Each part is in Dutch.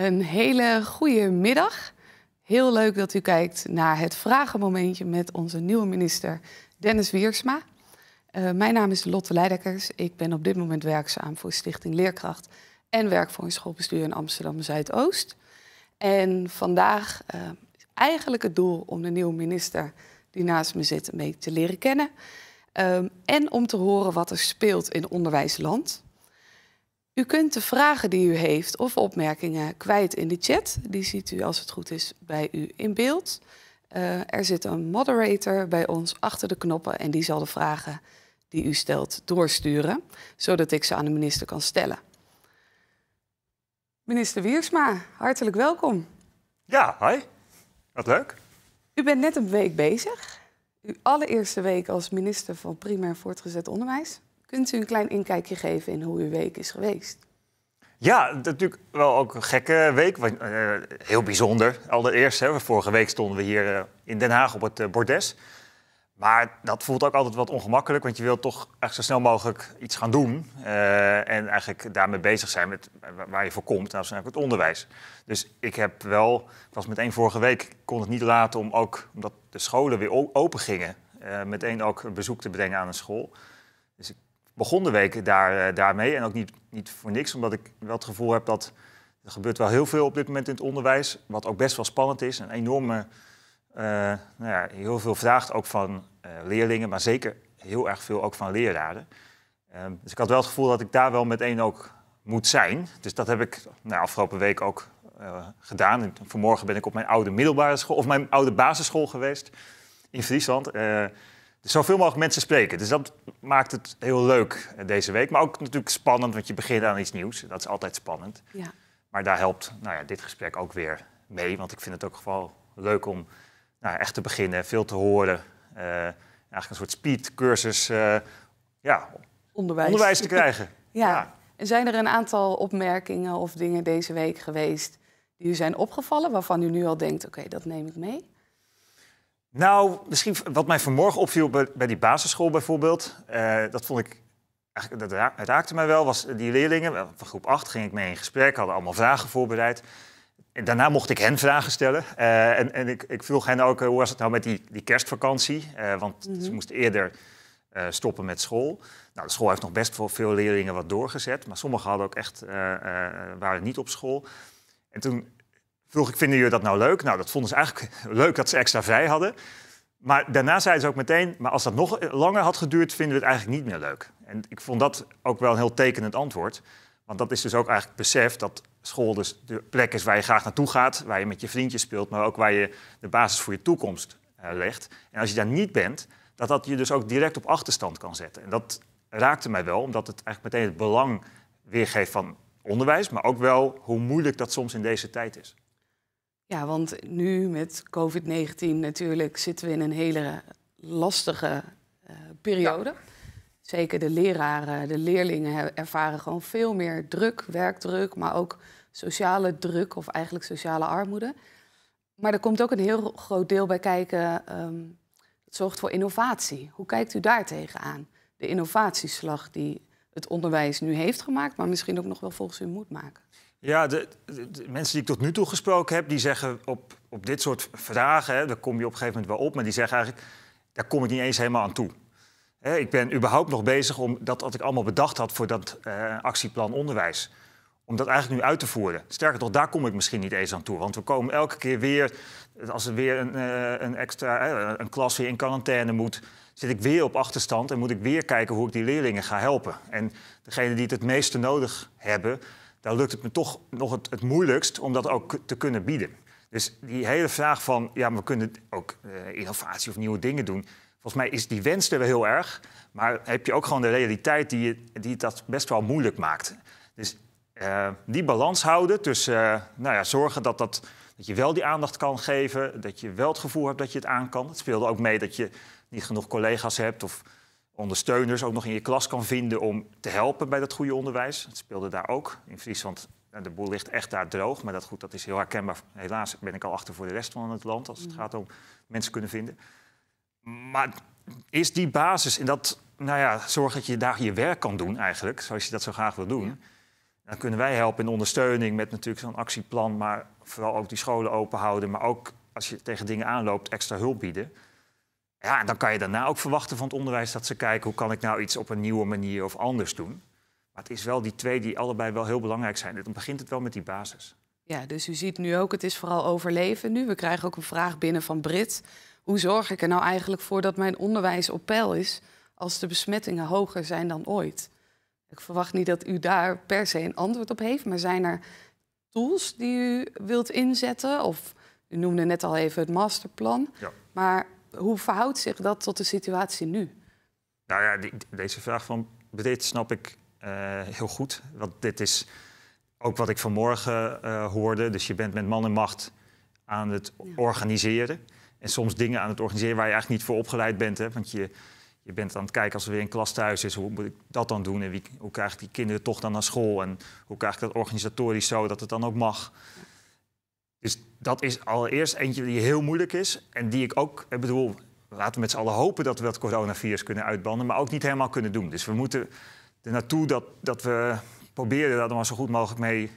Een hele goede middag. Heel leuk dat u kijkt naar het vragenmomentje met onze nieuwe minister Dennis Wiersma. Eh, mijn naam is Lotte Leidekkers. Ik ben op dit moment werkzaam voor Stichting Leerkracht en werk voor een schoolbestuur in Amsterdam Zuidoost. En vandaag is eh, eigenlijk het doel om de nieuwe minister die naast me zit mee te leren kennen. Ehm, en om te horen wat er speelt in onderwijsland. U kunt de vragen die u heeft of opmerkingen kwijt in de chat. Die ziet u als het goed is bij u in beeld. Eh, er zit een moderator bij ons achter de knoppen en die zal de vragen die u stelt doorsturen, zodat ik ze aan de minister kan stellen. Minister Wiersma, hartelijk welkom. Ja, hi. Wat leuk. U bent net een week bezig. Uw allereerste week als minister van Primair Voortgezet Onderwijs. Kunt u een klein inkijkje geven in hoe uw week is geweest? Ja, natuurlijk wel ook een gekke week. Eh, heel bijzonder. Allereerst, hè, vorige week stonden we hier eh, in Den Haag op het eh, bordes. Maar dat voelt ook altijd wat ongemakkelijk, want je wilt toch echt zo snel mogelijk iets gaan doen. en eigenlijk daarmee bezig zijn met waar je voor komt, nou, het onderwijs. Dus ik heb wel, ik was meteen vorige week, kon het niet laten om ook, omdat de scholen weer open gingen, meteen ook een bezoek te brengen aan een school begon de week daar, eh, daarmee. En ook niet, niet voor niks, omdat ik wel het gevoel heb dat er gebeurt wel heel veel op dit moment in het onderwijs. Wat ook best wel spannend is. Een enorme, uh, nou ja, heel veel vraagt ook van eh, leerlingen, maar zeker heel erg veel ook van leraren. Ehm, dus ik had wel het gevoel dat ik daar wel meteen ook moet zijn. Dus dat heb ik nou, afgelopen week ook gedaan. vanmorgen ben ik op mijn oude middelbare school, of mijn oude basisschool geweest in Friesland zoveel mogelijk mensen spreken. Dus dat maakt het heel leuk eh, deze week. Maar ook natuurlijk spannend, want je begint aan iets nieuws. Dat is altijd spannend. Ja. Maar daar helpt nou ja, dit gesprek ook weer mee. Want ik vind het ook geval leuk om nou, echt te beginnen, veel te horen. Eh, eigenlijk een soort speedcursus uh, ja, onderwijs. onderwijs. te krijgen. ja. En zijn er een aantal opmerkingen of dingen deze week geweest die u zijn opgevallen, waarvan u nu al denkt: oké, dat neem ik mee? Nou, misschien wat mij vanmorgen opviel bij, die basisschool bijvoorbeeld. Eh, dat vond ik, dat raakte mij wel, was eh, die leerlingen eh, van groep 8 ging ik mee in gesprek, hadden allemaal vragen voorbereid. En daarna mocht ik hen vragen stellen. en, en ik, ik, vroeg hen ook, hoe was het nou met die, die kerstvakantie? want ze mhm. moesten eerder stoppen met school. Nou, de school heeft nog best voor veel leerlingen wat doorgezet. Maar sommigen hadden ook echt, waren niet op school. En toen vroeg ik, vinden jullie dat nou leuk? Nou, dat vonden ze eigenlijk leuk dat ze extra vrij hadden. Maar daarna zeiden ze ook meteen, maar als dat nog langer had geduurd, vinden we het eigenlijk niet meer leuk. En ik vond dat ook wel een heel tekenend antwoord. Want dat is dus ook eigenlijk besef dat school dus de plek is waar je graag naartoe gaat, waar je met je vriendjes speelt, maar ook waar je de basis voor je toekomst eh, legt. En als je daar niet bent, dat dat je dus ook direct op achterstand kan zetten. En dat raakte mij wel, omdat het eigenlijk meteen het belang weergeeft van onderwijs, maar ook wel hoe moeilijk dat soms in deze tijd is. Ja, want nu met COVID-19 natuurlijk zitten we in een hele lastige eh, periode. Zeker de leraren, de leerlingen ervaren gewoon veel meer druk, werkdruk, maar ook sociale druk of eigenlijk sociale armoede. Maar er komt ook een heel groot deel bij kijken. Um, ehm, het zorgt voor innovatie. Hoe kijkt u daar tegenaan? De innovatieslag die het onderwijs nu heeft gemaakt, maar misschien ook nog wel volgens u moet maken. Ja, de, mensen die ik tot nu toe gesproken heb, die zeggen op, op dit soort vragen, hè, daar kom je op een gegeven moment wel op, maar die zeggen eigenlijk, daar kom ik niet eens helemaal aan toe. Hè, ik ben überhaupt nog bezig om dat wat ik allemaal bedacht had voor dat eh, actieplan onderwijs. Om dat eigenlijk nu uit te voeren. Sterker nog, daar kom ik misschien niet eens aan toe. Want we komen elke keer weer, als er weer een, eh, een extra eh, een klas weer in quarantaine moet, zit ik weer op achterstand en moet ik weer kijken hoe ik die leerlingen ga helpen. En degenen die het het meeste nodig hebben, daar lukt het me toch nog het, het moeilijkst om dat ook te kunnen bieden. Dus die hele vraag van, ja, we kunnen ook eh, innovatie of nieuwe dingen doen. Volgens mij is die wens er wel heel erg. Maar heb je ook gewoon de realiteit die, die dat best wel moeilijk maakt. Dus eh, die balans houden tussen eh, nou ja, zorgen dat, dat, dat je wel die aandacht kan geven. Dat je wel het gevoel hebt dat je het aan kan. Het speelde ook mee dat je niet genoeg collega's hebt of ondersteuners ook nog in je klas kan vinden om te helpen bij dat goede onderwijs. Dat speelde daar ook. In Friesland, nou, de boel ligt echt daar droog. Maar dat goed, dat is heel herkenbaar. Helaas ben ik al achter voor de rest van het land als het mm. gaat om mensen kunnen vinden. Maar is die basis en dat, nou ja, zorg dat je daar je werk kan doen eigenlijk, zoals je dat zo graag wil doen. Dan kunnen wij helpen in ondersteuning met natuurlijk zo'n actieplan, maar vooral ook die scholen open houden, maar ook als je tegen dingen aanloopt extra hulp bieden. Ja, en dan kan je daarna ook verwachten van het onderwijs dat ze kijken hoe kan ik nou iets op een nieuwe manier of anders doen. Maar het is wel die twee die allebei wel heel belangrijk zijn. Dan begint het wel met die basis. Ja, dus u ziet nu ook, het is vooral overleven nu. We krijgen ook een vraag binnen van Brit. Hoe zorg ik er nou eigenlijk voor dat mijn onderwijs op peil is als de besmettingen hoger zijn dan ooit? Ik verwacht niet dat u daar per se een antwoord op heeft, maar zijn er tools die u wilt inzetten? Of u noemde net al even het masterplan. Ja. Maar hoe verhoudt zich dat tot de situatie nu? Nou ja, die, deze vraag van dit snap ik eh, heel goed. Want dit is ook wat ik vanmorgen eh, hoorde. Dus je bent met man en macht aan het organiseren. En soms dingen aan het organiseren waar je eigenlijk niet voor opgeleid bent. Hè? Want je, je bent aan het kijken als er weer een klas thuis is, hoe moet ik dat dan doen? En wie, hoe krijg ik die kinderen toch dan naar school? En hoe krijg ik dat organisatorisch zo dat het dan ook mag? dat is allereerst eentje die heel moeilijk is. En die ik ook, ik bedoel, laten we met z'n allen hopen dat we dat coronavirus kunnen uitbannen, maar ook niet helemaal kunnen doen. Dus we moeten er naartoe dat, dat we proberen daar dan zo goed mogelijk mee,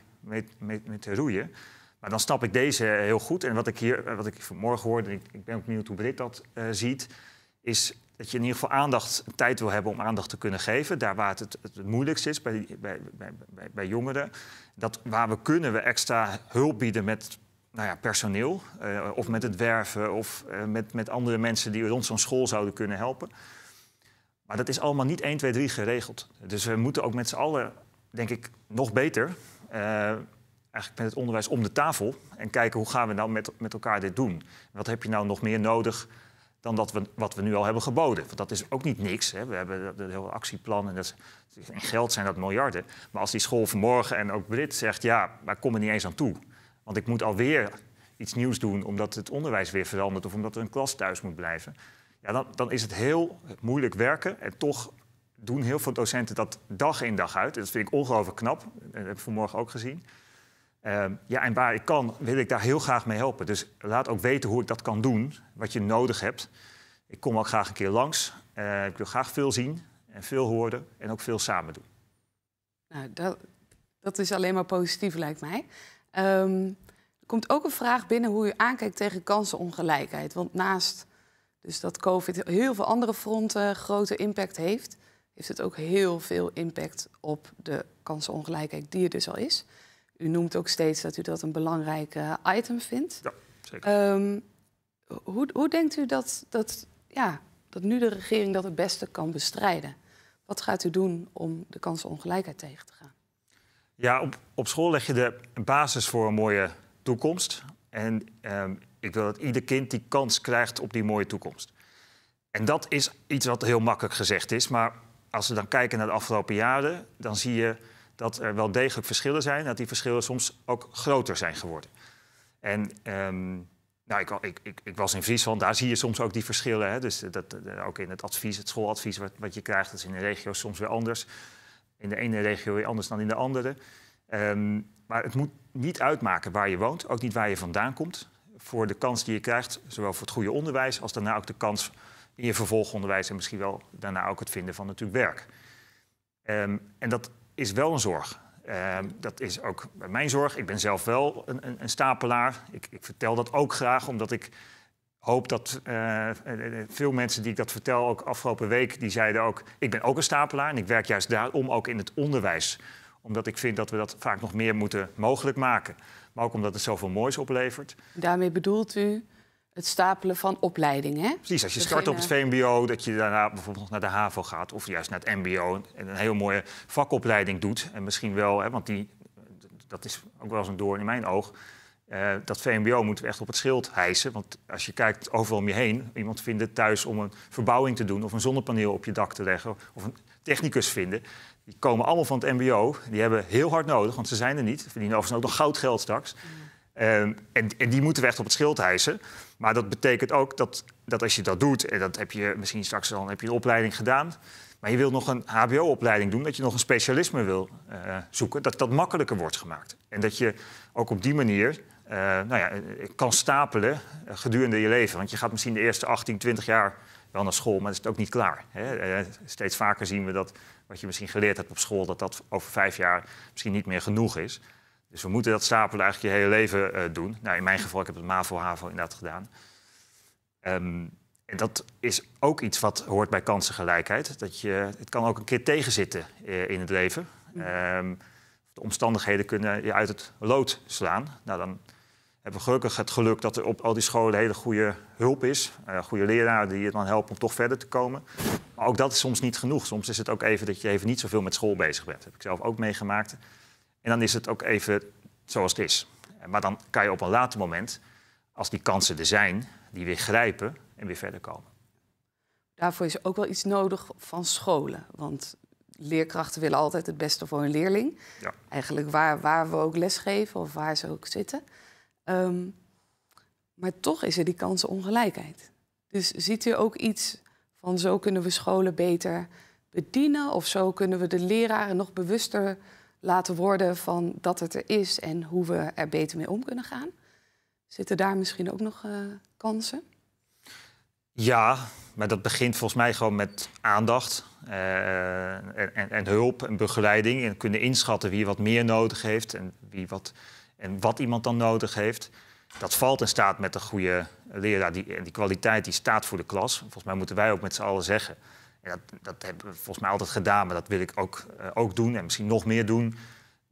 mee, te roeien. Maar dan snap ik deze heel goed. En wat ik hier, wat ik vanmorgen hoorde, ik, ik ben ook benieuwd hoe Britt dat eh, ziet, is dat je in ieder geval aandacht, tijd wil hebben om aandacht te kunnen geven. Daar waar het het, moeilijkst is, bij, bij, bij, jongeren. Dat waar we kunnen, we extra hulp bieden met nou ja, personeel. Eh, of met het werven of eh, met, met andere mensen die rond zo'n school zouden kunnen helpen. Maar dat is allemaal niet 1, 2, 3 geregeld. Dus we moeten ook met z'n allen, denk ik, nog beter. Eh, eigenlijk met het onderwijs om de tafel. En kijken hoe gaan we nou met, met elkaar dit doen. Wat heb je nou nog meer nodig dan dat we, wat we nu al hebben geboden? Want dat is ook niet niks. Hè. We hebben een heel actieplan en dat geld zijn dat miljarden. Maar als die school vanmorgen en ook Brit zegt... ja, maar kom er niet eens aan toe want ik moet alweer iets nieuws doen omdat het onderwijs weer verandert of omdat er een klas thuis moet blijven. Ja, dan, dan is het heel moeilijk werken en toch doen heel veel docenten dat dag in dag uit. En dat vind ik ongelooflijk knap. Dat heb ik vanmorgen ook gezien. Ehm, ja, en waar ik kan, wil ik daar heel graag mee helpen. Dus laat ook weten hoe ik dat kan doen, wat je nodig hebt. Ik kom ook graag een keer langs. Eh, ik wil graag veel zien en veel horen en ook veel samen doen. Nou, dat, dat is alleen maar positief, lijkt mij. Ehm, er komt ook een vraag binnen hoe u aankijkt tegen kansenongelijkheid. Want naast dus dat COVID heel veel andere fronten grote impact heeft, heeft het ook heel veel impact op de kansenongelijkheid die er dus al is. U noemt ook steeds dat u dat een belangrijk item vindt. Ja, zeker. Ehm, hoe, hoe, denkt u dat, dat, ja, dat nu de regering dat het beste kan bestrijden? Wat gaat u doen om de kansenongelijkheid tegen te gaan? Ja, op, op school leg je de basis voor een mooie toekomst. En ehm, ik wil dat ieder kind die kans krijgt op die mooie toekomst. En dat is iets wat heel makkelijk gezegd is. Maar als we dan kijken naar de afgelopen jaren, dan zie je dat er wel degelijk verschillen zijn. Dat die verschillen soms ook groter zijn geworden. En ehm, nou, ik, ik, ik, ik, was in Friesland, daar zie je soms ook die verschillen. Hè? Dus dat, ook in het advies, het schooladvies wat, wat je krijgt, dat is in de regio soms weer anders. In de ene regio weer anders dan in de andere. Ehm, maar het moet niet uitmaken waar je woont, ook niet waar je vandaan komt. Voor de kans die je krijgt, zowel voor het goede onderwijs als daarna ook de kans in je vervolgonderwijs en misschien wel daarna ook het vinden van natuurlijk werk. Ehm, en dat is wel een zorg. Ehm, dat is ook mijn zorg. Ik ben zelf wel een, een, een stapelaar. Ik, ik, vertel dat ook graag, omdat ik hoop dat eh, eh, veel mensen die ik dat vertel, ook afgelopen week, die zeiden ook: Ik ben ook een stapelaar en ik werk juist daarom ook in het onderwijs. Omdat ik vind dat we dat vaak nog meer moeten mogelijk maken. Maar ook omdat het zoveel moois oplevert. Daarmee bedoelt u het stapelen van opleidingen? Precies, als je start op het eh, VMBO, dat je daarna bijvoorbeeld nog naar de HAVO gaat of juist naar het MBO en een heel mooie vakopleiding doet. En misschien wel, hè, want die, dat is ook wel eens een door in mijn oog eh, dat VMBO moeten we echt op het schild hijsen. Want als je kijkt overal om je heen, iemand vinden thuis om een verbouwing te doen of een zonnepaneel op je dak te leggen of een technicus vinden. Die komen allemaal van het MBO. Die hebben heel hard nodig, want ze zijn er niet. Verdienen overigens ook nog goudgeld straks. Ehm, en, en, die moeten we echt op het schild hijsen. Maar dat betekent ook dat, dat als je dat doet, en dat heb je misschien straks dan heb je een opleiding gedaan. Maar je wil nog een HBO-opleiding doen, dat je nog een specialisme wil eh, zoeken, dat dat makkelijker wordt gemaakt. En dat je ook op die manier uh, nou ja, eh, kan stapelen eh, gedurende je leven. Want je gaat misschien de eerste 18, 20 jaar wel naar school, maar is het ook niet klaar. Hè? steeds vaker zien we dat wat je misschien geleerd hebt op school, dat dat over vijf jaar misschien niet meer genoeg is. Dus we moeten dat stapelen eigenlijk je hele leven doen. Nou, in mijn geval, ik heb het MAVO-HAVO inderdaad gedaan. Ehm, en dat is ook iets wat hoort bij kansengelijkheid. Dat je, het kan ook een keer tegenzitten in het leven. Mm. Ehm, de omstandigheden kunnen je uit het lood slaan. Nou, dan hebben we gelukkig het geluk dat er op al die scholen hele goede hulp is. Eh, goede leraren die je dan helpen om toch verder te komen. Maar ook dat is soms niet genoeg. Soms is het ook even dat je even niet zoveel met school bezig bent. Dat heb ik zelf ook meegemaakt. En dan is het ook even zoals het is. Eh, maar dan kan je op een later moment, als die kansen er zijn, die weer grijpen en weer verder komen. Daarvoor is ook wel iets nodig van scholen. Want leerkrachten willen altijd het beste voor hun leerling. Ja. Eigenlijk waar, waar we ook lesgeven of waar ze ook zitten. Ehm, maar toch is er die kansenongelijkheid. Dus ziet u ook iets van zo kunnen we scholen beter bedienen of zo kunnen we de leraren nog bewuster laten worden van dat het er is en hoe we er beter mee om kunnen gaan? Zitten daar misschien ook nog eh, kansen? Ja, maar dat begint volgens mij gewoon met aandacht eh, en, en, hulp en begeleiding. En kunnen inschatten wie wat meer nodig heeft en wie wat en wat iemand dan nodig heeft, dat valt en staat met een goede leraar. Die, die kwaliteit die staat voor de klas. Volgens mij moeten wij ook met z'n allen zeggen. En dat, dat hebben we volgens mij altijd gedaan, maar dat wil ik ook, eh, ook doen en misschien nog meer doen.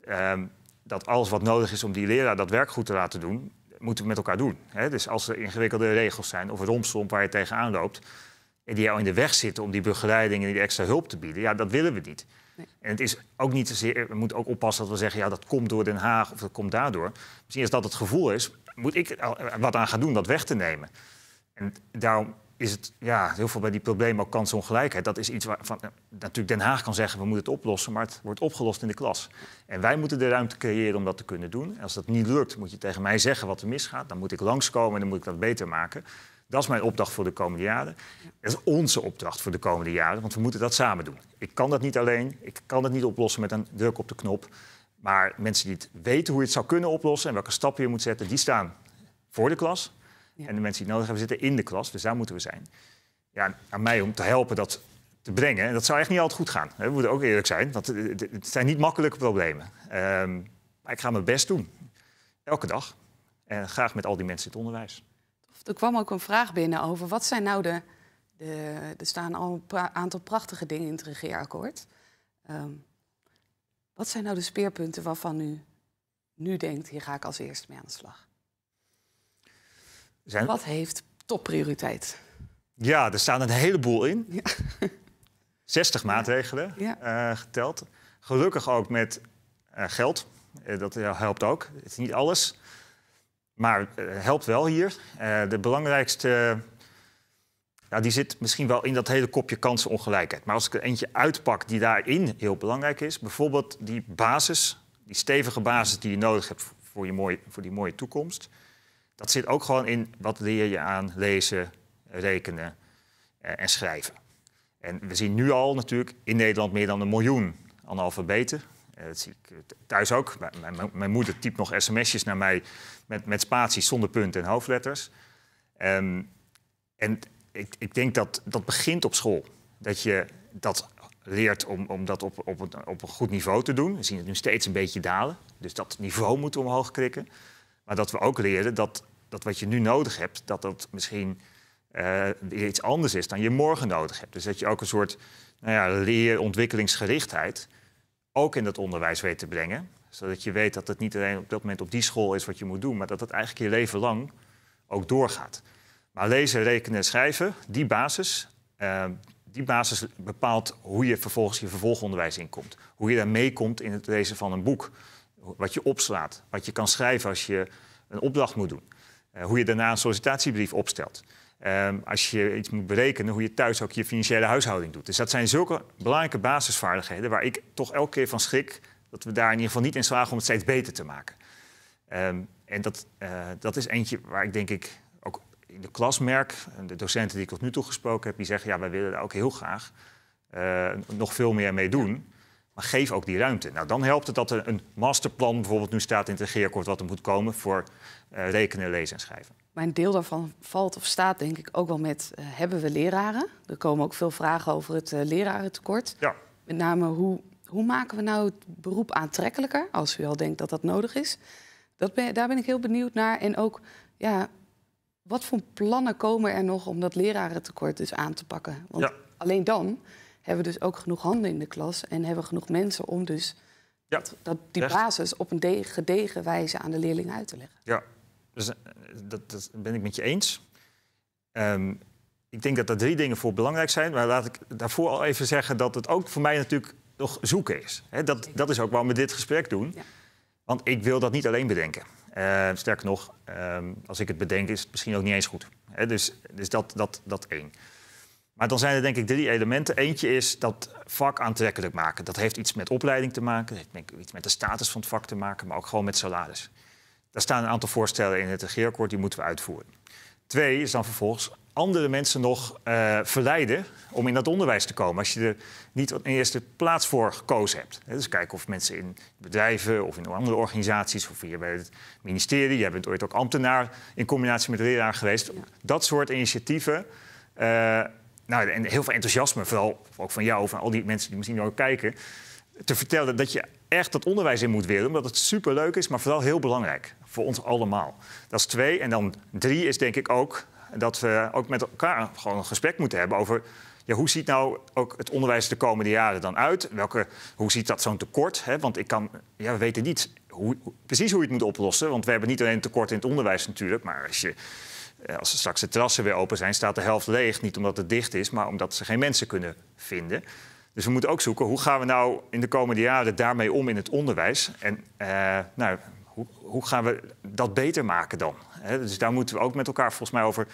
Ehm, dat alles wat nodig is om die leraar dat werk goed te laten doen, moeten we met elkaar doen. Dus als er ingewikkelde regels zijn of romslomp waar je tegenaan loopt, en die jou in de weg zitten om die begeleiding en die extra hulp te bieden, ja, dat willen we niet. En het is ook niet zozeer, we moeten ook oppassen dat we zeggen, ja, dat komt door Den Haag of dat komt daardoor. Misschien is dat het gevoel is, moet ik wat aan gaan doen, dat weg te nemen. En daarom is het ja, heel veel bij die problemen ook kansongelijkheid. Dat is iets waarvan natuurlijk Den Haag kan zeggen, we moeten het oplossen, maar het wordt opgelost in de klas. En wij moeten de ruimte creëren om dat te kunnen doen. En als dat niet lukt, moet je tegen mij zeggen wat er misgaat. Dan moet ik langskomen en dan moet ik dat beter maken. Dat is mijn opdracht voor de komende jaren. Dat is onze opdracht voor de komende jaren, want we moeten dat samen doen. Ik kan dat niet alleen, ik kan dat niet oplossen met een druk op de knop. Maar mensen die het weten hoe je het zou kunnen oplossen en welke stappen je moet zetten, die staan voor de klas. En de mensen die het nodig hebben, zitten in de klas, dus daar moeten we zijn. Ja, aan mij om te helpen dat te brengen. En dat zou echt niet altijd goed gaan. We moeten ook eerlijk zijn, want het zijn niet makkelijke problemen. Ehm, maar ik ga mijn best doen. Elke dag. En graag met al die mensen in het onderwijs er kwam ook een vraag binnen over wat zijn nou de. de er staan al een aantal prachtige dingen in het regeerakkoord. Ehm, wat zijn nou de speerpunten waarvan u nu denkt, hier ga ik als eerste mee aan de slag? Wat heeft topprioriteit? Ja, er staan een heleboel in. 60 maatregelen eh, geteld. Gelukkig ook met eh, geld. Eh, dat helpt ook. Het is niet alles. Maar eh, helpt wel hier. Eh, de belangrijkste die zit misschien wel in dat hele kopje kansenongelijkheid. Maar als ik er eentje uitpak die daarin heel belangrijk is, bijvoorbeeld die basis, die stevige basis die je nodig hebt voor, je mooie, voor die mooie toekomst, dat zit ook gewoon in wat leer je aan lezen, rekenen eh, en schrijven. En we zien nu al natuurlijk in Nederland meer dan een miljoen analfabeten. Eh, dat zie ik eh, thuis ook. Mijn, moeder typt nog sms'jes naar mij met, met spaties zonder punten en hoofdletters. Ehm, en ik, ik denk dat dat begint op school. Dat je dat leert om, om dat op, op, een, op een goed niveau te doen. We zien het nu steeds een beetje dalen. Dus dat niveau moet omhoog krikken. Maar dat we ook leren dat, dat wat je nu nodig hebt, dat dat misschien eh, iets anders is dan je morgen nodig hebt. Dus dat je ook een soort nou ja, leerontwikkelingsgerichtheid ook in dat onderwijs weet te brengen. Zodat je weet dat het niet alleen op dat moment op die school is wat je moet doen, maar dat het eigenlijk je leven lang ook doorgaat. Maar lezen, rekenen en schrijven, die basis, eh, die basis bepaalt hoe je vervolgens je vervolgonderwijs inkomt. Hoe je daar meekomt in het lezen van een boek. Wat je opslaat, wat je kan schrijven als je een opdracht moet doen. Eh, hoe je daarna een sollicitatiebrief opstelt. Ehm, als je iets moet berekenen, hoe je thuis ook je financiële huishouding doet. Dus dat zijn zulke belangrijke basisvaardigheden waar ik toch elke keer van schrik dat we daar in ieder geval niet in slagen om het steeds beter te maken. Ehm, en dat, eh, dat is eentje waar ik denk ik ook in de klas merk, de docenten die ik tot nu toe gesproken heb, die zeggen ja, wij willen daar ook heel graag eh, nog veel meer mee doen. Maar geef ook die ruimte. Nou, dan helpt het dat er een masterplan bijvoorbeeld nu staat in het regeerakkoord wat er moet komen voor eh, rekenen, lezen en schrijven. Maar een deel daarvan valt of staat denk ik ook wel met eh, hebben we leraren? Er komen ook veel vragen over het eh, lerarentekort. Ja. Met name hoe, hoe maken we nou het beroep aantrekkelijker, als u al denkt dat dat nodig is. Dat ben, daar ben ik heel benieuwd naar. En ook, ja, wat voor plannen komen er nog om dat lerarentekort dus aan te pakken? Want ja. alleen dan hebben we dus ook genoeg handen in de klas en hebben we genoeg mensen om dus ja. dat, die basis op een gedegen wijze aan de leerlingen uit te leggen. Ja, dus eh, dat, dat, ben ik met je eens. Ehm, ik denk dat er drie dingen voor belangrijk zijn. Maar laat ik daarvoor al even zeggen dat het ook voor mij natuurlijk nog zoeken is. dat, dat is ook waarom we dit gesprek doen. Ja. Want ik wil dat niet alleen bedenken. Uh, sterker nog, ehm, als ik het bedenk, is het misschien ook niet eens goed. dus dus dat, dat, dat één. Maar dan zijn er denk ik drie elementen. Eentje is dat vak aantrekkelijk maken. Dat heeft iets met opleiding te maken, dat heeft iets met de status van het vak te maken, maar ook gewoon met salaris. Daar staan een aantal voorstellen in het regeerakkoord, die moeten we uitvoeren. Twee is dan vervolgens andere mensen nog eh, verleiden om in dat onderwijs te komen. Als je er niet in eerste plaats voor gekozen hebt. Dus kijken of mensen in bedrijven of in andere organisaties... of via bij het ministerie, jij bent ooit ook ambtenaar... in combinatie met leraar geweest. Dat soort initiatieven... Eh, nou, en heel veel enthousiasme, vooral ook van jou, van al die mensen die misschien ook kijken... te vertellen dat je echt dat onderwijs in moet willen... omdat het superleuk is, maar vooral heel belangrijk voor ons allemaal. Dat is twee. En dan drie is denk ik ook dat we ook met elkaar gewoon een gesprek moeten hebben over ja, hoe ziet nou ook het onderwijs de komende jaren dan uit? Welke, hoe ziet dat zo'n tekort? Hè? Want ik kan, ja, we weten niet hoe, precies hoe je het moet oplossen. Want we hebben niet alleen een tekort in het onderwijs natuurlijk, maar als je. Eh, als straks de terrassen weer open zijn, staat de helft leeg. Niet omdat het dicht is, maar omdat ze geen mensen kunnen vinden. Dus we moeten ook zoeken hoe gaan we nou in de komende jaren daarmee om in het onderwijs. En eh, nou, hoe, hoe gaan we dat beter maken dan? dus daar moeten we ook met elkaar volgens mij over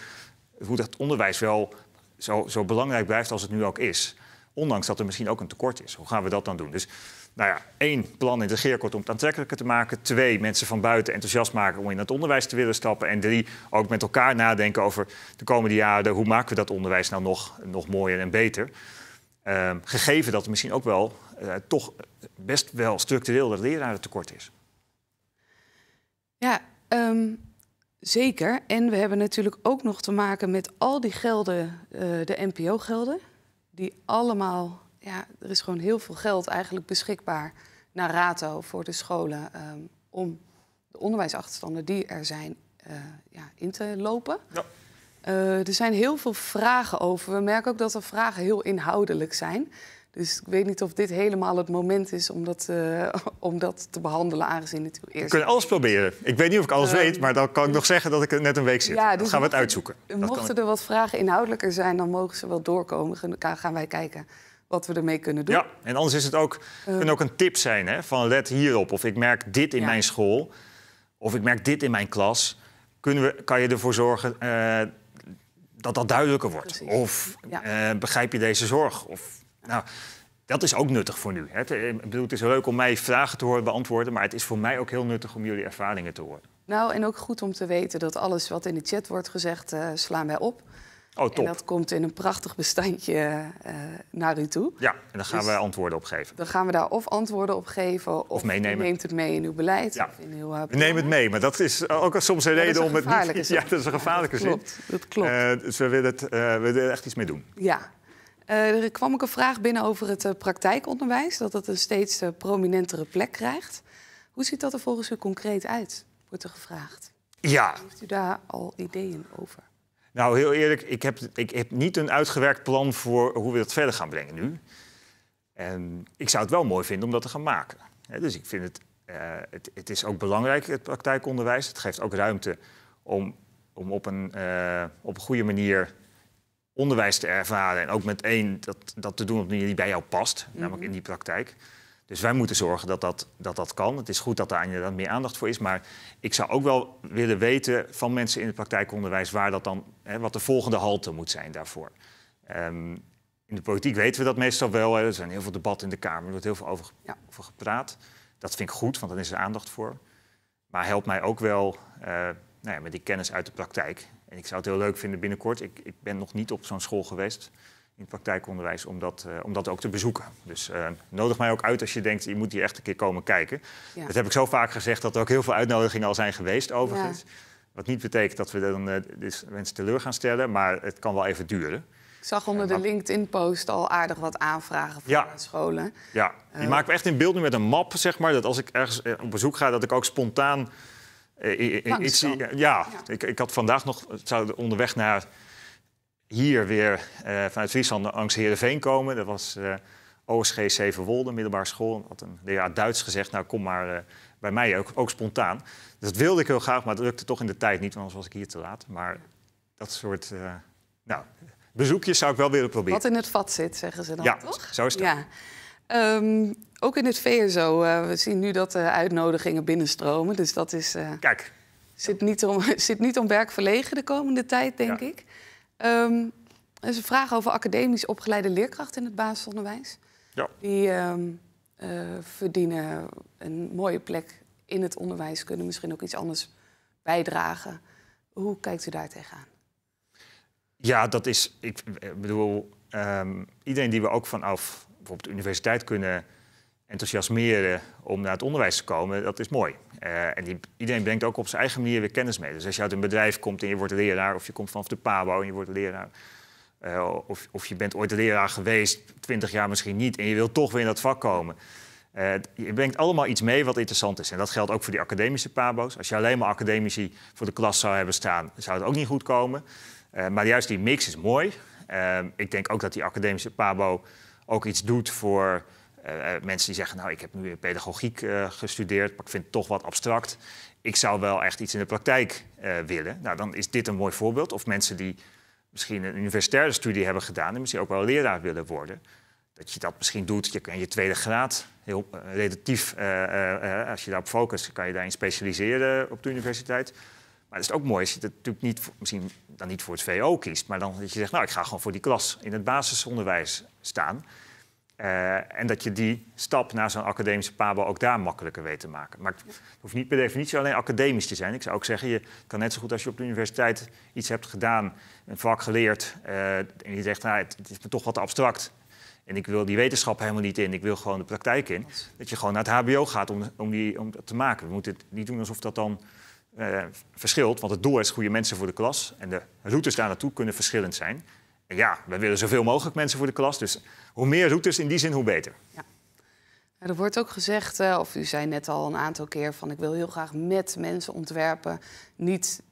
hoe dat onderwijs wel zo, zo belangrijk blijft als het nu ook is. Ondanks dat er misschien ook een tekort is. Hoe gaan we dat dan doen? Dus nou ja, één, plan in de geerkort om het aantrekkelijker te maken. Twee, mensen van buiten enthousiast maken om in het onderwijs te willen stappen. En drie, ook met elkaar nadenken over de komende jaren... hoe maken we dat onderwijs nou nog, nog mooier en beter? Ehm, gegeven dat er misschien ook wel eh, toch best wel structureel dat lerarentekort is. Ja, ehm, zeker. En we hebben natuurlijk ook nog te maken met al die gelden, eh, de NPO-gelden, die allemaal, ja, er is gewoon heel veel geld eigenlijk beschikbaar naar RATO voor de scholen ehm, om de onderwijsachterstanden die er zijn eh, ja, in te lopen. Ja. Eh, er zijn heel veel vragen over. We merken ook dat er vragen heel inhoudelijk zijn. Dus ik weet niet of dit helemaal het moment is om dat, eh, om dat te behandelen, aangezien het eerst... We kunnen alles proberen. Ik weet niet of ik alles ehm, weet, maar dan kan ik nog zeggen dat ik er net een week zit. Ja, dus dan gaan we het uitzoeken. Mochten er wat vragen inhoudelijker zijn, dan mogen ze wel doorkomen. Dan gaan wij kijken wat we ermee kunnen doen. Ja, en anders is het ook, uh, ook een tip zijn hè, van let hierop. Of ik merk dit in mijn school, of ik merk dit in mijn klas. Kunnen we, kan je ervoor zorgen eh, dat dat duidelijker wordt? Of eh, begrijp je deze zorg? Of nou, dat is ook nuttig voor nu. Het, eh, ik bedoel, het is leuk om mij vragen te horen beantwoorden, maar het is voor mij ook heel nuttig om jullie ervaringen te horen. Nou, en ook goed om te weten dat alles wat in de chat wordt gezegd, eh, slaan wij op. Oh, top. En dat komt in een prachtig bestandje eh, naar u toe. Ja, en dan gaan dus we antwoorden op geven. Dan gaan we daar of antwoorden op geven... of, meenemen. neemt het mee in uw beleid. Ja. Of in uw, uh, Neem het mee, maar dat is ook soms een reden om het niet... Ja, dat is een gevaarlijke zin. Klopt, dat klopt. dus we willen, we willen er echt iets mee doen. Ja, eh, er kwam ook een vraag binnen over het eh, praktijkonderwijs, dat het een steeds eh, prominentere plek krijgt. Hoe ziet dat er volgens u concreet uit, wordt er gevraagd. Ja. Heeft u daar al ideeën over? Nou, heel eerlijk, ik heb, ik heb niet een uitgewerkt plan voor hoe we dat verder gaan brengen nu. En ik zou het wel mooi vinden om dat te gaan maken. dus ik vind het, het, het, is ook belangrijk, het praktijkonderwijs. Het geeft ook ruimte om, om op, een, op een goede manier onderwijs te ervaren. En ook met één, dat, dat te doen op een manier die bij jou past, namelijk mhm. in die praktijk. Dus wij moeten zorgen dat dat, dat dat kan. Het is goed dat daar inderdaad meer aandacht voor is. Maar ik zou ook wel willen weten van mensen in het praktijkonderwijs waar dat dan, hè, wat de volgende halte moet zijn daarvoor. Ehm, in de politiek weten we dat meestal wel. Er zijn heel veel debatten in de Kamer, er wordt heel veel over, ja. over, gepraat. Dat vind ik goed, want dan is er aandacht voor. Maar help mij ook wel eh, nou ja, met die kennis uit de praktijk. En ik zou het heel leuk vinden binnenkort. Ik, ik ben nog niet op zo'n school geweest in het praktijkonderwijs om dat, eh, om dat ook te bezoeken. Dus eh, nodig mij ook uit als je denkt, je moet hier echt een keer komen kijken. Dat heb ik zo vaak gezegd dat er ook heel veel uitnodigingen al zijn geweest overigens. Wat niet betekent dat we dan dus mensen teleur gaan stellen, maar het kan wel even duren. Ik zag onder de LinkedIn-post al aardig wat aanvragen van ja. scholen. Ja, die maken we echt in beeld nu met een map, zeg maar. Dat als ik ergens op bezoek ga, dat ik ook spontaan eh, ik, ja, Ik, ik had vandaag nog, zou onderweg naar hier weer uh, vanuit Friesland de Angst Heerenveen komen. Dat was uh, eh, OSG Wolde middelbare school. Had een leraar Duits gezegd, nou kom maar bij mij ook, ook spontaan. dat wilde ik heel graag, maar dat lukte toch in de tijd niet, want anders was ik hier te laat. Maar dat soort nou, bezoekjes zou ik wel willen proberen. Wat in het vat zit, zeggen ze dan, ja, toch? zo is het. Ja. Ehm, ook in het VSO. Uh, eh, we zien nu dat de uitnodigingen binnenstromen. Dus dat is. Eh, Kijk. Zit niet, om, zit niet om werk verlegen de komende tijd, denk ik. Ehm, er is een vraag over academisch opgeleide leerkrachten in het basisonderwijs. Ja. Die ehm, eh, verdienen een mooie plek in het onderwijs, kunnen misschien ook iets anders bijdragen. Hoe kijkt u daar tegenaan? Ja, dat is. Ik bedoel, iedereen die we ook vanaf op de universiteit kunnen enthousiasmeren om naar het onderwijs te komen, dat is mooi. Eh, en die, iedereen brengt ook op zijn eigen manier weer kennis mee. Dus als je uit een bedrijf komt en je wordt leraar, of je komt vanaf de PABO en je wordt leraar, eh, of, of je bent ooit leraar geweest, twintig jaar misschien niet, en je wilt toch weer in dat vak komen. Eh, je brengt allemaal iets mee wat interessant is. En dat geldt ook voor die academische pabo's. Als je alleen maar academici voor de klas zou hebben staan, zou het ook niet goed komen. maar juist die mix is mooi. ik denk ook dat die academische pabo ook iets doet voor eh, eh, mensen die zeggen, nou ik heb nu pedagogiek eh, gestudeerd, maar ik vind het toch wat abstract. Ik zou wel echt iets in de praktijk willen. Nou, dan is dit een mooi voorbeeld. Of mensen die misschien een universitaire studie hebben gedaan en misschien ook wel leraar willen worden. Dat je dat misschien doet, in je tweede graad heel relatief, als je daarop focust, kan je daarin specialiseren op de universiteit. Maar het is ook mooi als je het natuurlijk niet, misschien dan niet voor het VO kiest, maar dan dat je zegt, nou ik ga gewoon voor die klas in het basisonderwijs staan. Eh, en dat je die stap naar zo'n academische pabo ook daar makkelijker weet te maken. Maar het hoeft niet per definitie alleen academisch te zijn. Ik zou ook zeggen, je kan net zo goed als je op de universiteit iets hebt gedaan, een vak geleerd, eh, en je zegt, nou, het, is me toch wat abstract. En ik wil die wetenschap helemaal niet in, ik wil gewoon de praktijk in. Dat je gewoon naar het HBO gaat om, om, die, om dat te maken. We moeten het niet doen alsof dat dan eh, verschilt. Want het doel is goede mensen voor de klas. En de routes daar naartoe kunnen verschillend zijn. En ja, we willen zoveel mogelijk mensen voor de klas. Dus hoe meer routes in die zin, hoe beter. Ja. Er wordt ook gezegd, eh, of u zei net al een aantal keer... van ik wil heel graag met mensen ontwerpen. Niet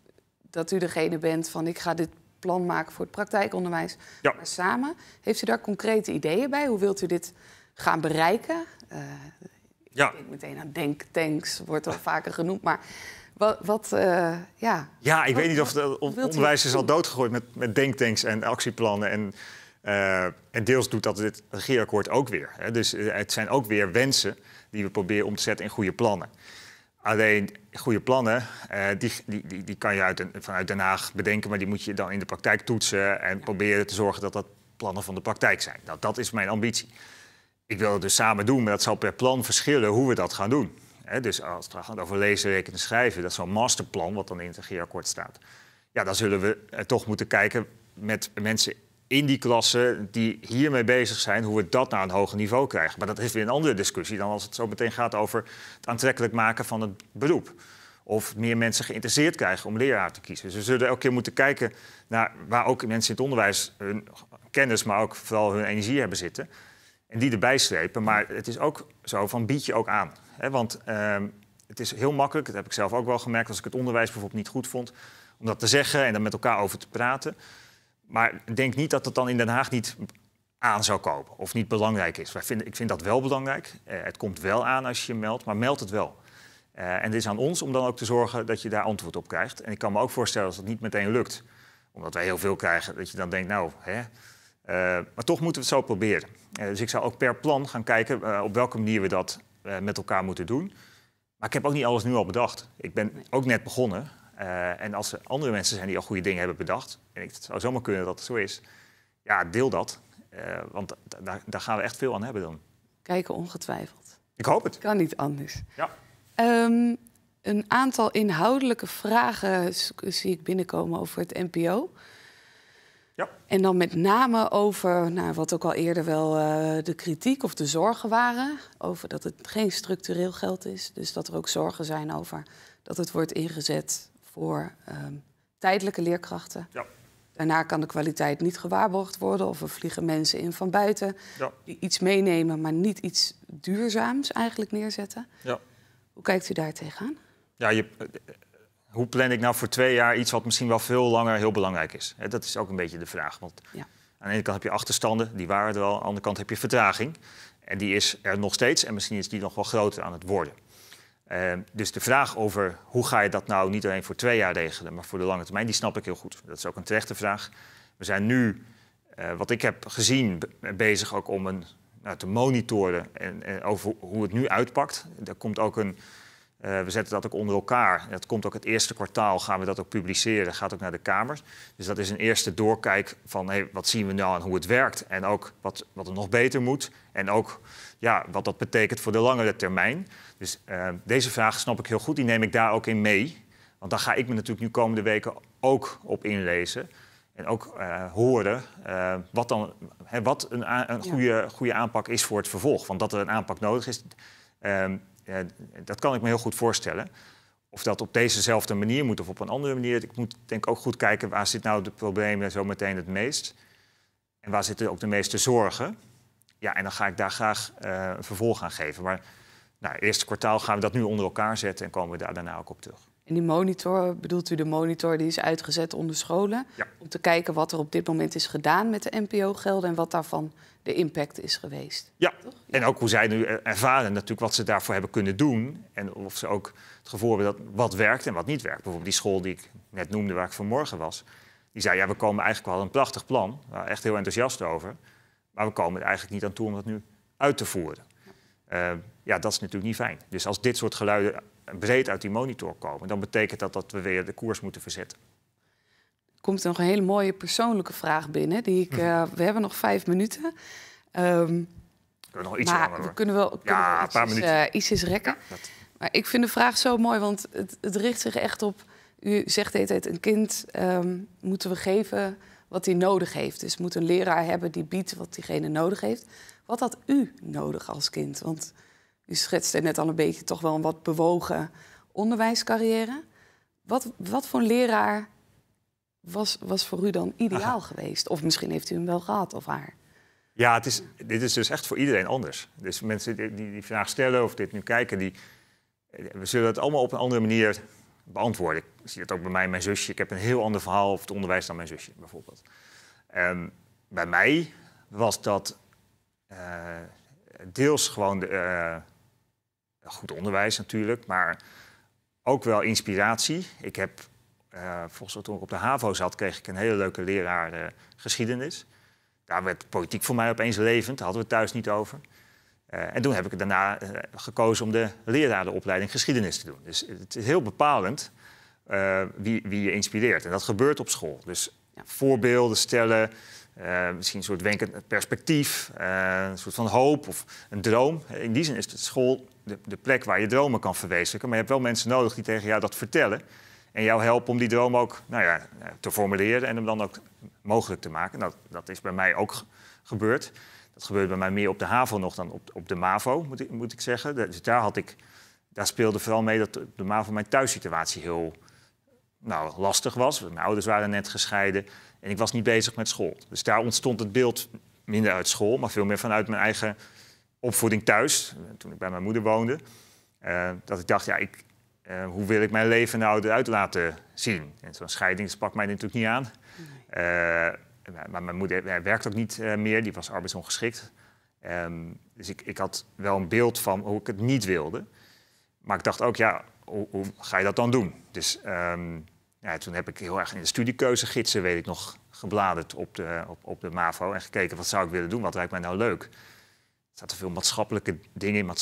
dat u degene bent van ik ga dit plan maken voor het praktijkonderwijs. Maar samen, heeft u daar concrete ideeën bij? Hoe wilt u dit gaan bereiken? Eh, ja. Ik denk meteen aan denktanks, wordt al vaker genoemd. Maar wat, wat eh, ja. Ja, ik weet niet of het onderwijs is al doodgegooid met, met denktanks en actieplannen. En, eh, en deels doet dat dit regeerakkoord ook weer. Hè. Dus eh, het zijn ook weer wensen die we proberen om te zetten in goede plannen. Alleen goede plannen, die, die, die, die, kan je uit, vanuit Den Haag bedenken, maar die moet je dan in de praktijk toetsen en proberen te zorgen dat dat plannen van de praktijk zijn. Nou, dat is mijn ambitie. Ik wil het dus samen doen, maar dat zal per plan verschillen hoe we dat gaan doen dus als het gaat over lezen, rekenen, schrijven, dat is zo'n masterplan wat dan in het regeerakkoord staat. Ja, dan zullen we toch moeten kijken met mensen in die klassen die hiermee bezig zijn, hoe we dat naar een hoger niveau krijgen. Maar dat is weer een andere discussie dan als het zo meteen gaat over het aantrekkelijk maken van het beroep. Of meer mensen geïnteresseerd krijgen om leraar te kiezen. Dus we zullen elke keer moeten kijken naar waar ook mensen in het onderwijs hun kennis, maar ook vooral hun energie hebben zitten. En die erbij strepen. Maar het is ook zo van bied je ook aan. Hè, want ehm, het is heel makkelijk, dat heb ik zelf ook wel gemerkt... als ik het onderwijs bijvoorbeeld niet goed vond... om dat te zeggen en dan met elkaar over te praten. Maar denk niet dat dat dan in Den Haag niet aan zou komen of niet belangrijk is. Wij vinden, ik vind dat wel belangrijk. Eh, het komt wel aan als je je meldt, maar meld het wel. Eh, en het is aan ons om dan ook te zorgen dat je daar antwoord op krijgt. En ik kan me ook voorstellen als dat niet meteen lukt, omdat wij heel veel krijgen, dat je dan denkt, nou, hè, eh, maar toch moeten we het zo proberen. dus ik zou ook per plan gaan kijken op welke manier we dat eh, met elkaar moeten doen. Maar ik heb ook niet alles nu al bedacht. Ik ben ook net begonnen. Eh, en als er andere mensen zijn die al goede dingen hebben bedacht, en ik, het zou zomaar kunnen dat het zo is, ja, deel dat. Eh, want daar, daar gaan we echt veel aan hebben dan. Kijken ongetwijfeld. Ik hoop het. Kan niet anders. Ja. Ehm, een aantal inhoudelijke vragen zie ik binnenkomen over het NPO. Ja. En dan met name over nou, wat ook al eerder wel eh, de kritiek of de zorgen waren. Over dat het geen structureel geld is. Dus dat er ook zorgen zijn over dat het wordt ingezet voor ehm, tijdelijke leerkrachten. Ja. Daarna kan de kwaliteit niet gewaarborgd worden of er vliegen mensen in van buiten ja. die iets meenemen, maar niet iets duurzaams eigenlijk neerzetten. Ja. Hoe kijkt u daar tegenaan? Ja, je, hoe plan ik nou voor twee jaar iets wat misschien wel veel langer heel belangrijk is? dat is ook een beetje de vraag. Want aan de ene kant heb je achterstanden, die waren er al. Aan de andere kant heb je vertraging. En die is er nog steeds en misschien is die nog wel groter aan het worden. Ehm, dus de vraag over hoe ga je dat nou niet alleen voor twee jaar regelen, maar voor de lange termijn, die snap ik heel goed. Dat is ook een terechte vraag. We zijn nu, eh, wat ik heb gezien, bezig ook om een, nou, te monitoren en, en, over hoe het nu uitpakt. Er komt ook een eh, we zetten dat ook onder elkaar. Dat komt ook het eerste kwartaal, gaan we dat ook publiceren. Gaat ook naar de Kamers. Dus dat is een eerste doorkijk van wat zien we nou en hoe het werkt. En ook wat, wat er nog beter moet. En ook ja, wat dat betekent voor de langere termijn. Dus eh, deze vraag snap ik heel goed. Die neem ik daar ook in mee. Want daar ga ik me natuurlijk nu komende weken ook op inlezen. En ook eh, horen wat, dan, hè, wat een, een goede, goede aanpak is voor het vervolg. Want dat er een aanpak nodig is, ehm, ja, dat kan ik me heel goed voorstellen. Of dat op dezezelfde manier moet of op een andere manier. Ik moet denk ook goed kijken waar zit nou de problemen zo meteen het meest. En waar zitten ook de meeste zorgen. Ja, en dan ga ik daar graag eh, een vervolg aan geven. Maar nou, eerste kwartaal gaan we dat nu onder elkaar zetten en komen we daar daarna ook op terug. En die monitor, bedoelt u de monitor die is uitgezet onder scholen? Om te kijken wat er op dit moment is gedaan met de NPO-gelden en wat daarvan de impact is geweest. Ja, Toch? en ook hoe zij nu ervaren natuurlijk wat ze daarvoor hebben kunnen doen. En of ze ook het gevoel hebben dat wat werkt en wat niet werkt. Bijvoorbeeld die school die ik net noemde waar ik vanmorgen was. Die zei, ja, we komen eigenlijk wel een prachtig plan. We waren echt heel enthousiast over. Maar we komen er eigenlijk niet aan toe om dat nu uit te voeren. ja, eh, dat is natuurlijk niet fijn. Dus als dit soort geluiden breed uit die monitor komen. Dan betekent dat dat we weer de koers moeten verzetten. Er komt nog een hele mooie persoonlijke vraag binnen. Die ik, mhm. eh, we hebben nog vijf minuten. Um, kunnen we nog iets maar we kunnen wel ja, iets, een paar minuten. Uh, eh, iets rekken. maar ik vind de vraag zo mooi, want het, het richt zich echt op... U zegt de hele een kind um, moeten we geven wat hij nodig heeft. Dus moet een leraar hebben die biedt wat diegene nodig heeft. Wat had u nodig als kind? Want u schetste net al een beetje toch wel een wat bewogen onderwijscarrière. Wat, wat voor leraar was, was voor u dan ideaal geweest? Of misschien heeft u hem wel gehad of haar? Ja, het is, dit is dus echt voor iedereen anders. Dus mensen die die vraag stellen of dit nu kijken, die, eh, we zullen het allemaal op een andere manier beantwoorden. Ik zie dat ook bij mij en mijn zusje. Ik heb een heel ander verhaal over het onderwijs dan mijn zusje, bijvoorbeeld. Ehm, bij mij was dat eh, deels gewoon de, eh, goed onderwijs natuurlijk, maar ook wel inspiratie. Ik heb, uh, volgens mij toen ik op de HAVO zat, kreeg ik een hele leuke leraar eh, geschiedenis. Daar werd politiek voor mij opeens levend, daar hadden we het thuis niet over. Eh, en toen heb ik daarna gekozen om de lerarenopleiding geschiedenis te doen. Dus het is heel bepalend wie, wie je inspireert. En dat gebeurt op school. Dus voorbeelden stellen, misschien een soort wenkend perspectief, een soort van hoop of een droom. In die zin is het school de, de plek waar je dromen kan verwezenlijken. Maar je hebt wel mensen nodig die tegen jou dat vertellen. En jou helpen om die droom ook nou ja, te formuleren en hem dan ook mogelijk te maken. Nou, dat is bij mij ook gebeurd. Dat gebeurde bij mij meer op de HAVO nog dan op, op de MAVO, moet ik, moet ik zeggen. Dus daar, had ik, daar speelde vooral mee dat de MAVO mijn thuissituatie heel nou, lastig was. Mijn ouders waren net gescheiden en ik was niet bezig met school. Dus daar ontstond het beeld minder uit school, maar veel meer vanuit mijn eigen opvoeding thuis, toen ik bij mijn moeder woonde, eh, dat ik dacht, ja, ik, eh, hoe wil ik mijn leven nou eruit laten zien? En zo'n scheiding sprak mij natuurlijk niet aan. Eh, maar mijn moeder werkte ook niet meer, die was arbeidsongeschikt. Ehm, dus ik, ik had wel een beeld van hoe ik het niet wilde. Maar ik dacht ook, ja, hoe, ga je dat dan doen? Dus ehm, toen heb ik heel erg in de studiekeuzegidsen, weet ik nog, gebladerd op de, op, op de MAVO en gekeken wat zou ik willen doen, wat lijkt mij nou leuk. Er er veel maatschappelijke dingen in,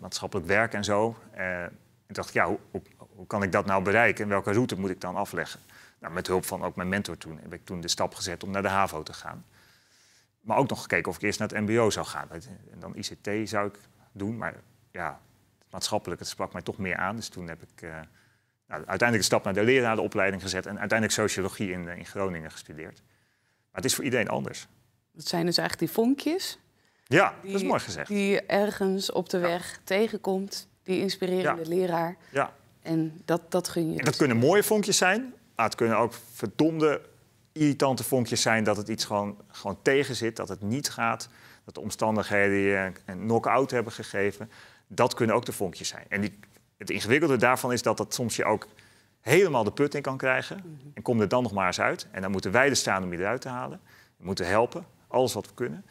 maatschappelijk werk en zo. Uh, eh, en dacht ik, ja, hoe, kan ik dat nou bereiken en welke route moet ik dan afleggen? Nou, met hulp van ook mijn mentor toen heb ik toen de stap gezet om naar de HAVO te gaan. Maar ook nog gekeken of ik eerst naar het MBO zou gaan. En dan ICT zou ik doen, maar ja, het maatschappelijk, het sprak mij toch meer aan. Dus toen heb ik eh, nou, uiteindelijk de stap naar de lerarenopleiding gezet en uiteindelijk sociologie in, eh, in Groningen gestudeerd. Maar het is voor iedereen anders. Dat zijn dus eigenlijk die vonkjes ja, dat is mooi gezegd. Die ergens op de weg tegenkomt, die inspirerende leraar. Ja. En dat, dat gun je. En dus. dat kunnen mooie vonkjes zijn, maar het kunnen ook verdomde irritante vonkjes zijn dat het iets gewoon, gewoon tegen dat het niet gaat, dat de omstandigheden je een knock-out hebben gegeven. Dat kunnen ook de vonkjes zijn. En die, het ingewikkelde daarvan is dat dat soms je ook helemaal de put in kan krijgen. Mhm. En kom er dan nog maar eens uit. En dan moeten wij er staan om je eruit te halen. We moeten helpen, alles wat we kunnen.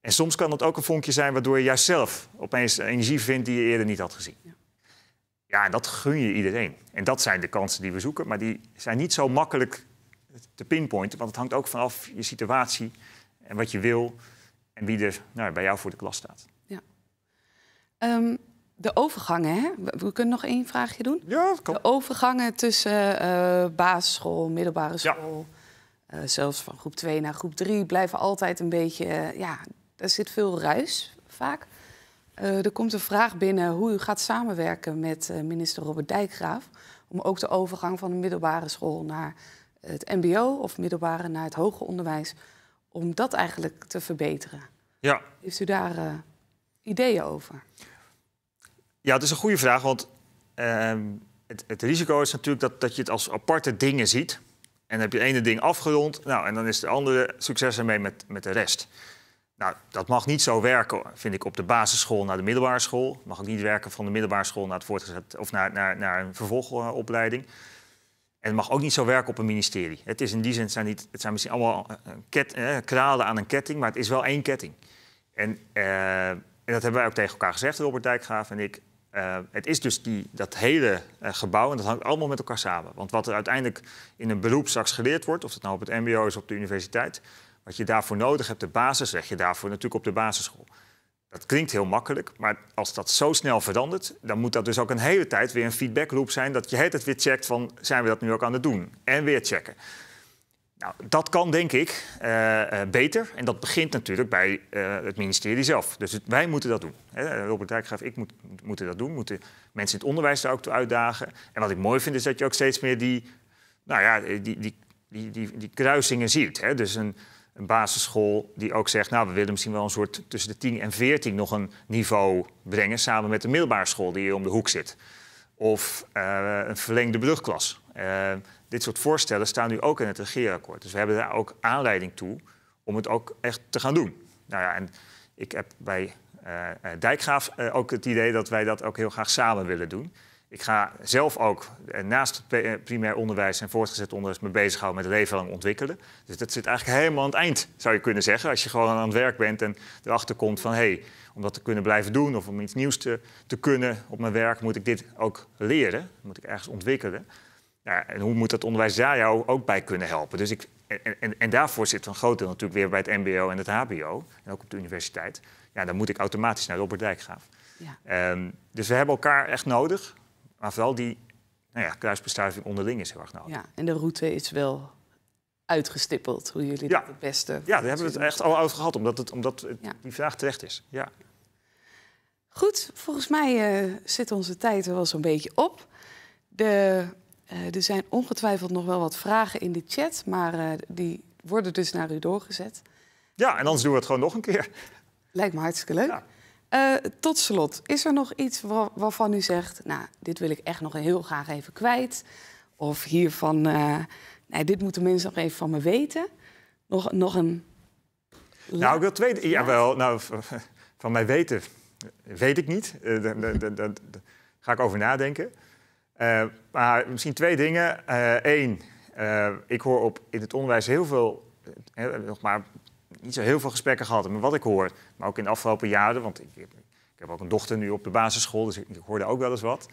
En soms kan dat ook een vonkje zijn waardoor je juist zelf opeens energie vindt die je eerder niet had gezien. Ja. en dat gun je iedereen. En dat zijn de kansen die we zoeken, maar die zijn niet zo makkelijk te pinpointen, want het hangt ook vanaf je situatie en wat je wil en wie er nou, bij jou voor de klas staat. Ja. Ehm, de overgangen, hè? We kunnen nog één vraagje doen. Ja, dat kan. De overgangen tussen eh, basisschool, middelbare school. Eh, zelfs van groep 2 naar groep 3 blijven altijd een beetje eh, ja, er zit veel ruis vaak. Eh, er komt een vraag binnen hoe u gaat samenwerken met eh, minister Robert Dijkgraaf. Om ook de overgang van de middelbare school naar het MBO of middelbare naar het hoger onderwijs. Om dat eigenlijk te verbeteren. Ja. Heeft u daar eh, ideeën over? Ja, het is een goede vraag. Want ehm, het, het, risico is natuurlijk dat, dat je het als aparte dingen ziet. En dan heb je het ene ding afgerond. Nou, en dan is de andere succes ermee met, met de rest. Nou, dat mag niet zo werken, vind ik, op de basisschool naar de middelbare school. mag ook niet werken van de middelbare school naar, het voortgezet, of naar, naar, naar een vervolgopleiding. En het mag ook niet zo werken op een ministerie. Het is in die zin, het zijn, niet, het zijn misschien allemaal eh, ket, eh, kralen aan een ketting, maar het is wel één ketting. En, eh, dat hebben wij ook tegen elkaar gezegd, Robert Dijkgraaf en ik. Eh, het is dus die, dat hele gebouw en dat hangt allemaal met elkaar samen. Want wat er uiteindelijk in een beroep straks geleerd wordt, of dat nou op het MBO is of op de universiteit, wat je daarvoor nodig hebt, de basis, leg je daarvoor natuurlijk op de basisschool. Dat klinkt heel makkelijk, maar als dat zo snel verandert, dan moet dat dus ook een hele tijd weer een feedbackloop zijn. Dat je het weer checkt van zijn we dat nu ook aan het doen? En weer checken. Nou, dat kan denk ik eh, eh, beter. En dat begint natuurlijk bij eh, het ministerie zelf. Dus wij moeten dat doen. Hè? Robert Dijkgraaf, ik moet, moeten dat doen. Moeten mensen in het onderwijs daar ook toe uitdagen. En wat ik mooi vind is dat je ook steeds meer die, nou ja, die, die, die, die, die kruisingen ziet. Hè? Dus een, een basisschool die ook zegt, nou, we willen misschien wel een soort tussen de 10 en 14 nog een niveau brengen, samen met de middelbare school die hier om de hoek zit. Of eh, een verlengde brugklas. Eh, dit soort voorstellen staan nu ook in het regeerakkoord. Dus we hebben daar ook aanleiding toe om het ook echt te gaan doen. Nou ja, en ik heb bij uh, Dijkgraaf ook het idee dat wij dat ook heel graag samen willen doen. Ik ga zelf ook eh, naast het eh, primair onderwijs en voortgezet onderwijs me bezighouden met levenslang ontwikkelen. Dus dat zit eigenlijk helemaal aan het eind, zou je kunnen zeggen. Als je gewoon aan het werk bent en erachter komt van hé, hey, om dat te kunnen blijven doen of om iets nieuws te, te kunnen op mijn werk, moet ik dit ook leren. Moet ik ergens ontwikkelen. Nou, en hoe moet dat onderwijs daar jou ook bij kunnen helpen? Dus ik, en, en, en, daarvoor zit een groot deel natuurlijk weer bij het MBO en het HBO. En ook op de universiteit. Ja, dan moet ik automatisch naar Robert Dijkgraaf. Ja. Ehm, dus we hebben elkaar echt nodig. Maar vooral die nou ja, kruisbestuiving onderling is heel erg nodig. Ja, en de route is wel uitgestippeld, hoe jullie dat het beste... Ja, daar hebben we het echt al over gehad, omdat, het, omdat die vraag terecht is. Ja. Goed, volgens mij eh, zit onze tijd er wel zo'n beetje op. De, eh, er zijn ongetwijfeld nog wel wat vragen in de chat, maar eh, die worden dus naar u doorgezet. Ja, en anders doen we het gewoon nog een keer. Lijkt me hartstikke leuk. Ja. Eh, tot slot, is er nog iets waarvan u zegt... nou, dit wil ik echt nog heel graag even kwijt? Of hiervan, uh, dit moeten mensen nog even van me weten? Nog, nog een... Nou, ik wil twee... Jawel, nou, van mij weten weet ik niet. Eh, Daar ga ik over nadenken. maar misschien twee dingen. Eén, ik hoor op, in het onderwijs heel veel... Nog maar niet zo heel veel gesprekken gehad. Maar wat ik hoor, maar ook in de afgelopen jaren, want ik, ik heb ook een dochter nu op de basisschool, dus ik, hoorde ook wel eens wat.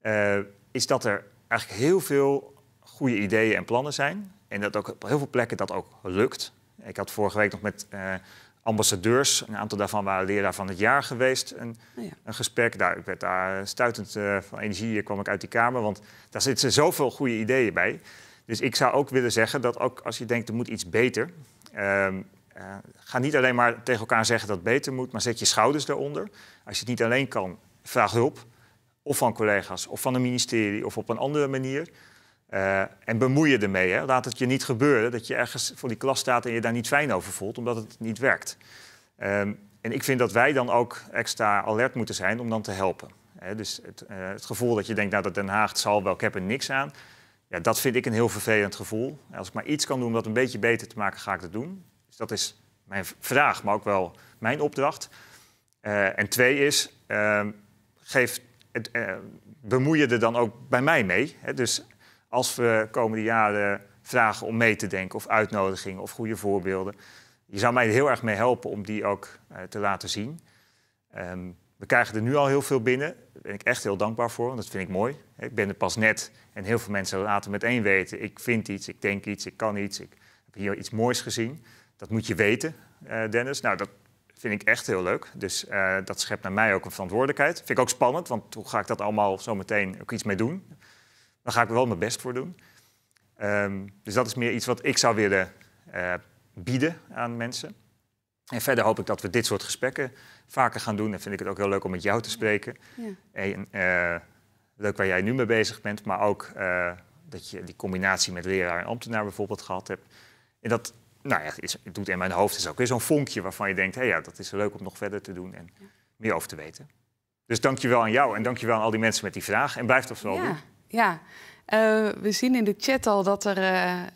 Eh, is dat er eigenlijk heel veel goede ideeën en plannen zijn. En dat ook op heel veel plekken dat ook lukt. Ik had vorige week nog met eh, ambassadeurs, een aantal daarvan waren leraar van het jaar geweest, een, oh een gesprek. Daar, ik werd daar stuitend eh, van energie, hier kwam ik uit die kamer, want daar zitten zoveel goede ideeën bij. Dus ik zou ook willen zeggen dat ook als je denkt er moet iets beter, um, eh, ga niet alleen maar tegen elkaar zeggen dat het beter moet, maar zet je schouders eronder. Als je het niet alleen kan, vraag hulp. Of van collega's, of van een ministerie, of op een andere manier. Eh, en bemoei je ermee. Hè. Laat het je niet gebeuren dat je ergens voor die klas staat en je daar niet fijn over voelt, omdat het niet werkt. Ehm, en ik vind dat wij dan ook extra alert moeten zijn om dan te helpen. dus het, eh, het, gevoel dat je denkt, nou, dat Den Haag zal wel, ik heb er niks aan. Ja, dat vind ik een heel vervelend gevoel. Als ik maar iets kan doen om dat een beetje beter te maken, ga ik dat doen. Dus dat is mijn vraag, maar ook wel mijn opdracht. Eh, en twee is, uh, geef het, eh, bemoei je er dan ook bij mij mee. Hè? Dus als we komende jaren vragen om mee te denken of uitnodigingen of goede voorbeelden. Je zou mij heel erg mee helpen om die ook eh, te laten zien. Ehm, we krijgen er nu al heel veel binnen. Daar ben ik echt heel dankbaar voor, want dat vind ik mooi. Ik ben er pas net en heel veel mensen laten meteen weten... ik vind iets, ik denk iets, ik kan iets, ik heb hier iets moois gezien. Dat moet je weten, eh, Dennis. Nou, dat vind ik echt heel leuk. Dus eh, dat schept naar mij ook een verantwoordelijkheid. Vind ik ook spannend, want hoe ga ik dat allemaal zo meteen ook iets mee doen? Daar ga ik er wel mijn best voor doen. Ehm, dus dat is meer iets wat ik zou willen eh, bieden aan mensen. En verder hoop ik dat we dit soort gesprekken vaker gaan doen. En vind ik het ook heel leuk om met jou te spreken. Ja. En, leuk waar jij nu mee bezig bent, maar ook dat je die combinatie met leraar en ambtenaar bijvoorbeeld gehad hebt. En dat nou ja, het doet in mijn hoofd is dus ook weer zo'n vonkje waarvan je denkt, hé hey ja, dat is leuk om nog verder te doen en meer over te weten. Dus dankjewel aan jou en dankjewel aan al die mensen met die vraag. En blijf toch vooral ja, Ja, eh, we zien in de chat al dat er eh, eh,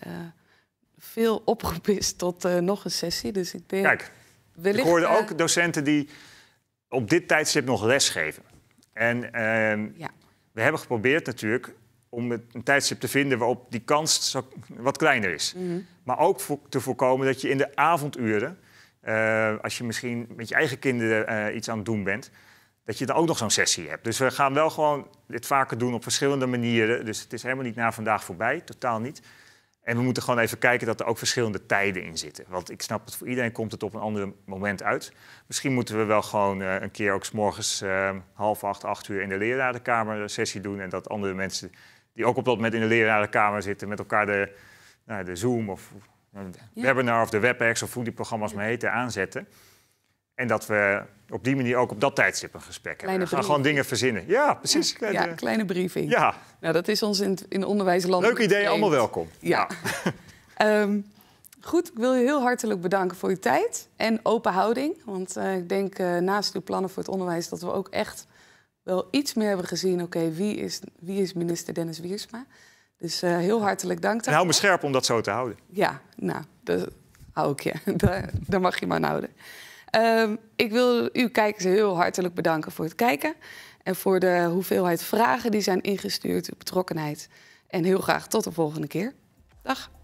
veel oproep is tot nog een sessie. Dus ik Kijk, wellicht, ik hoorde ook docenten die op dit tijdstip nog les geven. En ehm, ja. we hebben geprobeerd natuurlijk om een tijdstip te vinden waarop die kans wat kleiner is. Mhm. Maar ook te voorkomen dat je in de avonduren, eh, als je misschien met je eigen kinderen eh, iets aan het doen bent, dat je dan ook nog zo'n sessie hebt. Dus we gaan wel gewoon dit vaker doen op verschillende manieren. Dus het is helemaal niet na vandaag voorbij, totaal niet. En we moeten gewoon even kijken dat er ook verschillende tijden in zitten. Want ik snap het, voor iedereen komt het op een ander moment uit. Misschien moeten we wel gewoon eh, een keer ook s morgens half acht, acht uur in de lerarenkamer een sessie doen. En dat andere mensen die ook op dat moment in de lerarenkamer zitten, met elkaar de, nou, de Zoom of ja. webinar of de WebEx of hoe die programma's maar heten aanzetten. En dat we op die manier ook op dat tijdstip een gesprek hebben. We gaan gewoon dingen verzinnen. Ja, precies. Ja, kleine, ja, kleine briefing. Ja. Nou, dat is ons in, in onderwijsland... Leuk idee, allemaal welkom. Ja. Ehm, goed, ik wil je heel hartelijk bedanken voor je tijd en open houding. Want eh, ik denk eh, naast uw plannen voor het onderwijs dat we ook echt wel iets meer hebben gezien... oké, wie, is, wie is minister Dennis Wiersma? Dus eh, heel hartelijk dank. En hou me scherp om dat zo te houden. Ja, nou, hou ik je. daar, daar, mag je maar aan houden. Ehm, ik wil u kijkers heel hartelijk bedanken voor het kijken... en voor de hoeveelheid vragen die zijn ingestuurd, de betrokkenheid. En heel graag tot de volgende keer. Dag.